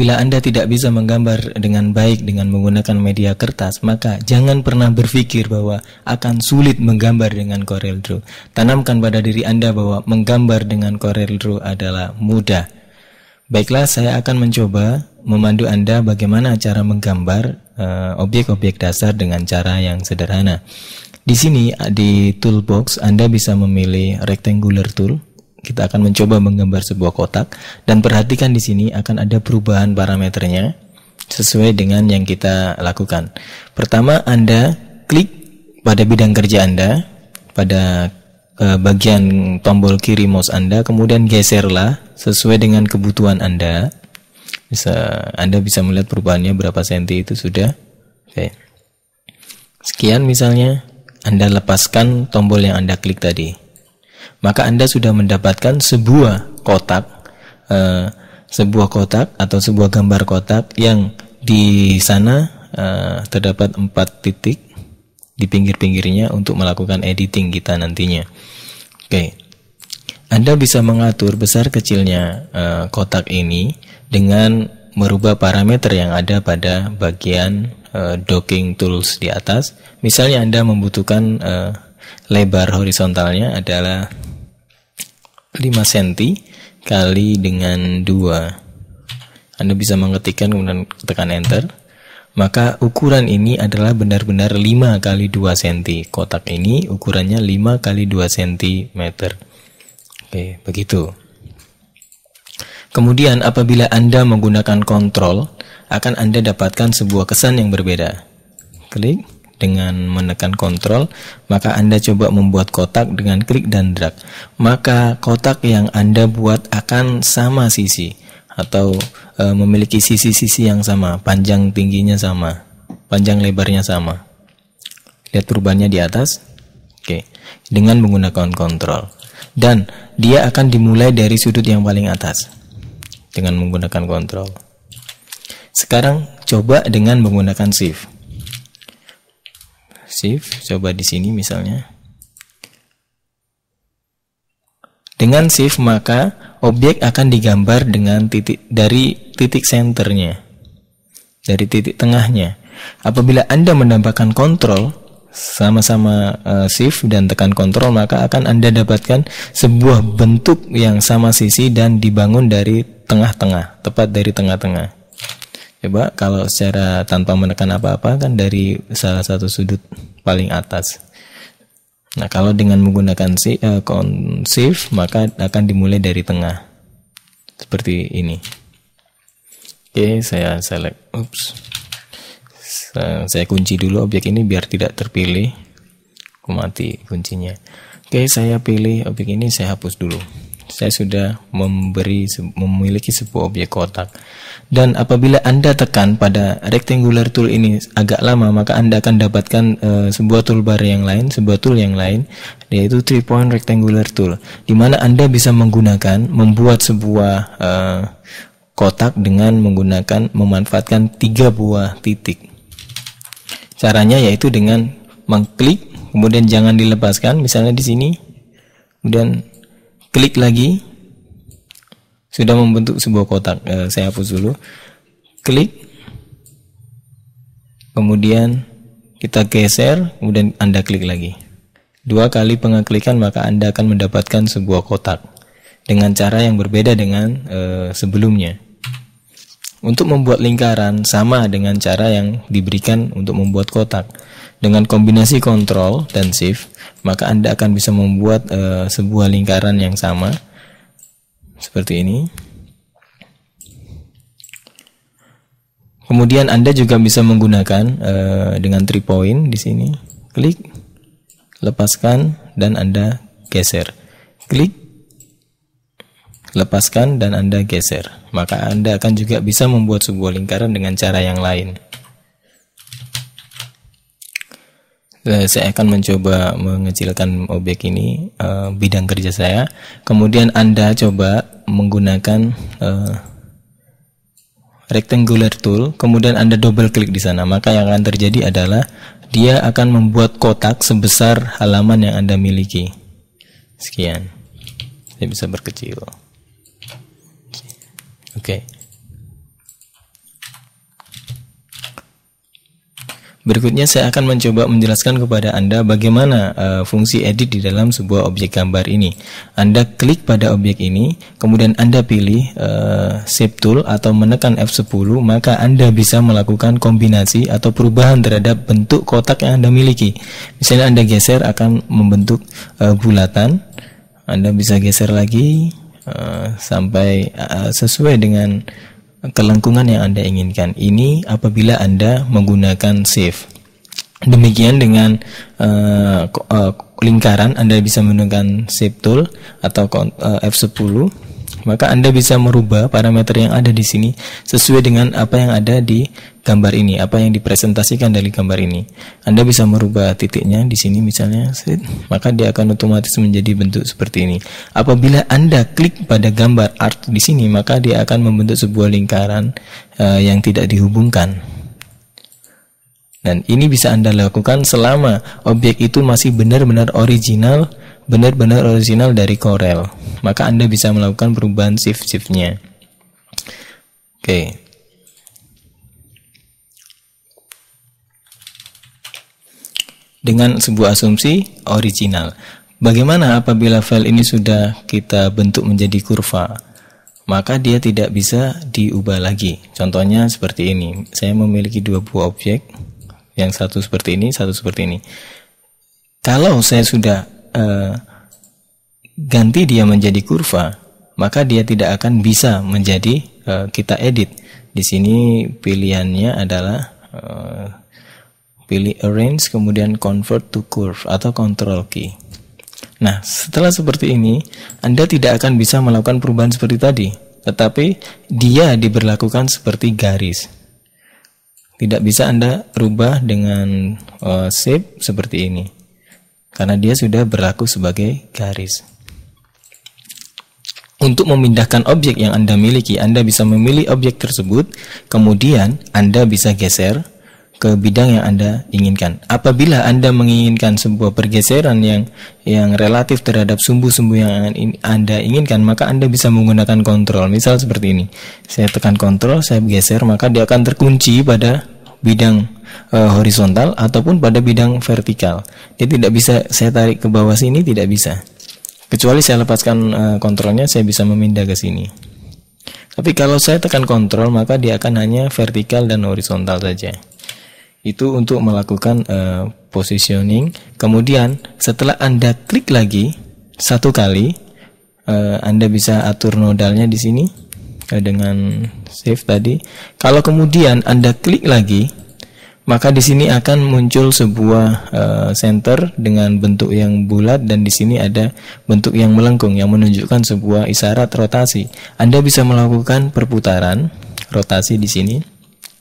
Bila Anda tidak bisa menggambar dengan baik dengan menggunakan media kertas, maka jangan pernah berpikir bahwa akan sulit menggambar dengan Corel Draw. Tanamkan pada diri Anda bahwa menggambar dengan Corel Draw adalah mudah. Baiklah, saya akan mencoba memandu Anda bagaimana cara menggambar eh, objek-objek uh, dasar dengan cara yang sederhana. Di sini di toolbox Anda bisa memilih rectangular tool kita akan mencoba menggambar sebuah kotak dan perhatikan di sini akan ada perubahan parameternya sesuai dengan yang kita lakukan. Pertama, Anda klik pada bidang kerja Anda pada eh, bagian tombol kiri mouse Anda, kemudian geserlah sesuai dengan kebutuhan Anda. Bisa Anda bisa melihat perubahannya berapa senti itu sudah. Oke. Sekian misalnya, Anda lepaskan tombol yang Anda klik tadi maka Anda sudah mendapatkan sebuah kotak uh, sebuah kotak atau sebuah gambar kotak yang di sana uh, terdapat empat titik di pinggir-pinggirnya untuk melakukan editing kita nantinya. Oke. Okay. Anda bisa mengatur besar kecilnya uh, kotak ini dengan merubah parameter yang ada pada bagian uh, docking tools di atas. Misalnya Anda membutuhkan uh, lebar horizontalnya adalah 5 cm kali dengan 2. Anda bisa mengetikkan kemudian tekan enter. Maka ukuran ini adalah benar-benar 5 kali 2 cm. Kotak ini ukurannya 5 kali 2 cm. Oke, begitu. Kemudian apabila Anda menggunakan kontrol, akan Anda dapatkan sebuah kesan yang berbeda. Klik dengan menekan kontrol, maka Anda coba membuat kotak dengan klik dan drag. Maka kotak yang Anda buat akan sama sisi atau e, memiliki sisi-sisi yang sama, panjang tingginya sama, panjang lebarnya sama. Lihat perubahannya di atas. Oke, dengan menggunakan kontrol. Dan dia akan dimulai dari sudut yang paling atas dengan menggunakan kontrol. Sekarang coba dengan menggunakan shift shift coba di sini misalnya dengan shift maka objek akan digambar dengan titik dari titik senternya dari titik tengahnya apabila Anda menambahkan kontrol sama-sama eh, shift dan tekan kontrol maka akan Anda dapatkan sebuah bentuk yang sama sisi dan dibangun dari tengah-tengah tepat dari tengah-tengah coba kalau secara tanpa menekan apa-apa kan dari salah satu sudut paling atas. Nah, kalau dengan menggunakan si, uh, eh, shift maka akan dimulai dari tengah. Seperti ini. Oke, saya select. Oops. Saya, kunci dulu objek ini biar tidak terpilih. Aku mati kuncinya. Oke, saya pilih objek ini, saya hapus dulu saya sudah memberi memiliki sebuah objek kotak. Dan apabila Anda tekan pada rectangular tool ini agak lama, maka Anda akan dapatkan uh, sebuah toolbar yang lain, sebuah tool yang lain, yaitu three point rectangular tool, di mana Anda bisa menggunakan membuat sebuah uh, kotak dengan menggunakan memanfaatkan tiga buah titik. Caranya yaitu dengan mengklik, kemudian jangan dilepaskan, misalnya di sini, kemudian klik lagi sudah membentuk sebuah kotak eh, saya hapus dulu klik kemudian kita geser kemudian anda klik lagi dua kali pengaklikan maka anda akan mendapatkan sebuah kotak dengan cara yang berbeda dengan eh, sebelumnya untuk membuat lingkaran sama dengan cara yang diberikan untuk membuat kotak dengan kombinasi kontrol dan shift maka Anda akan bisa membuat e, sebuah lingkaran yang sama seperti ini. Kemudian Anda juga bisa menggunakan e, dengan three point di sini. Klik, lepaskan dan Anda geser. Klik, lepaskan dan Anda geser. Maka Anda akan juga bisa membuat sebuah lingkaran dengan cara yang lain. Eh, saya akan mencoba mengecilkan objek ini uh, bidang kerja saya. Kemudian Anda coba menggunakan uh, rectangular tool, kemudian Anda double klik di sana, maka yang akan terjadi adalah dia akan membuat kotak sebesar halaman yang Anda miliki. Sekian. Saya bisa berkecil. Oke. Okay. Berikutnya saya akan mencoba menjelaskan kepada Anda bagaimana uh, fungsi edit di dalam sebuah objek gambar ini. Anda klik pada objek ini, kemudian Anda pilih uh, shape tool atau menekan F10, maka Anda bisa melakukan kombinasi atau perubahan terhadap bentuk kotak yang Anda miliki. Misalnya Anda geser akan membentuk uh, bulatan. Anda bisa geser lagi uh, sampai uh, sesuai dengan kelengkungan yang Anda inginkan. Ini apabila Anda menggunakan save. Demikian dengan uh, uh, lingkaran Anda bisa menggunakan shape tool atau eh, uh, F10 maka Anda bisa merubah parameter yang ada di sini sesuai dengan apa yang ada di gambar ini, apa yang dipresentasikan dari gambar ini. Anda bisa merubah titiknya di sini misalnya, maka dia akan otomatis menjadi bentuk seperti ini. Apabila Anda klik pada gambar art di sini, maka dia akan membentuk sebuah lingkaran uh, yang tidak dihubungkan. Dan ini bisa Anda lakukan selama objek itu masih benar-benar original, benar-benar original dari Corel maka Anda bisa melakukan perubahan shift-shiftnya. Oke. Dengan sebuah asumsi original. Bagaimana apabila file ini sudah kita bentuk menjadi kurva? Maka dia tidak bisa diubah lagi. Contohnya seperti ini. Saya memiliki dua buah objek. Yang satu seperti ini, satu seperti ini. Kalau saya sudah uh, ganti dia menjadi kurva, maka dia tidak akan bisa menjadi uh, kita edit. Di sini pilihannya adalah uh, pilih arrange kemudian convert to curve atau control key. Nah, setelah seperti ini, Anda tidak akan bisa melakukan perubahan seperti tadi, tetapi dia diberlakukan seperti garis. Tidak bisa Anda rubah dengan uh, shape seperti ini, karena dia sudah berlaku sebagai garis untuk memindahkan objek yang Anda miliki. Anda bisa memilih objek tersebut, kemudian Anda bisa geser ke bidang yang Anda inginkan. Apabila Anda menginginkan sebuah pergeseran yang yang relatif terhadap sumbu-sumbu yang Anda inginkan, maka Anda bisa menggunakan kontrol. Misal seperti ini. Saya tekan kontrol, saya geser, maka dia akan terkunci pada bidang e, horizontal ataupun pada bidang vertikal. Dia tidak bisa saya tarik ke bawah sini, tidak bisa. Kecuali saya lepaskan uh, kontrolnya, saya bisa memindah ke sini. Tapi kalau saya tekan kontrol, maka dia akan hanya vertikal dan horizontal saja. Itu untuk melakukan uh, positioning. Kemudian setelah Anda klik lagi satu kali, uh, Anda bisa atur nodalnya di sini uh, dengan save tadi. Kalau kemudian Anda klik lagi, maka di sini akan muncul sebuah uh, eh, center dengan bentuk yang bulat dan di sini ada bentuk yang melengkung yang menunjukkan sebuah isyarat rotasi. Anda bisa melakukan perputaran rotasi di sini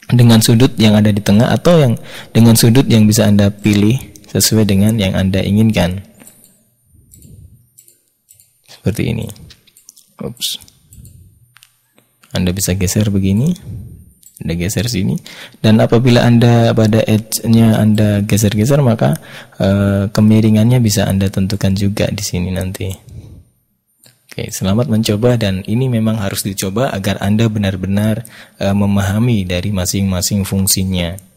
dengan sudut yang ada di tengah atau yang dengan sudut yang bisa Anda pilih sesuai dengan yang Anda inginkan. Seperti ini. Oops. Anda bisa geser begini. Anda geser sini dan apabila Anda pada edge-nya Anda geser-geser maka uh, kemiringannya bisa Anda tentukan juga di sini nanti. Oke, selamat mencoba dan ini memang harus dicoba agar Anda benar-benar uh, memahami dari masing-masing fungsinya.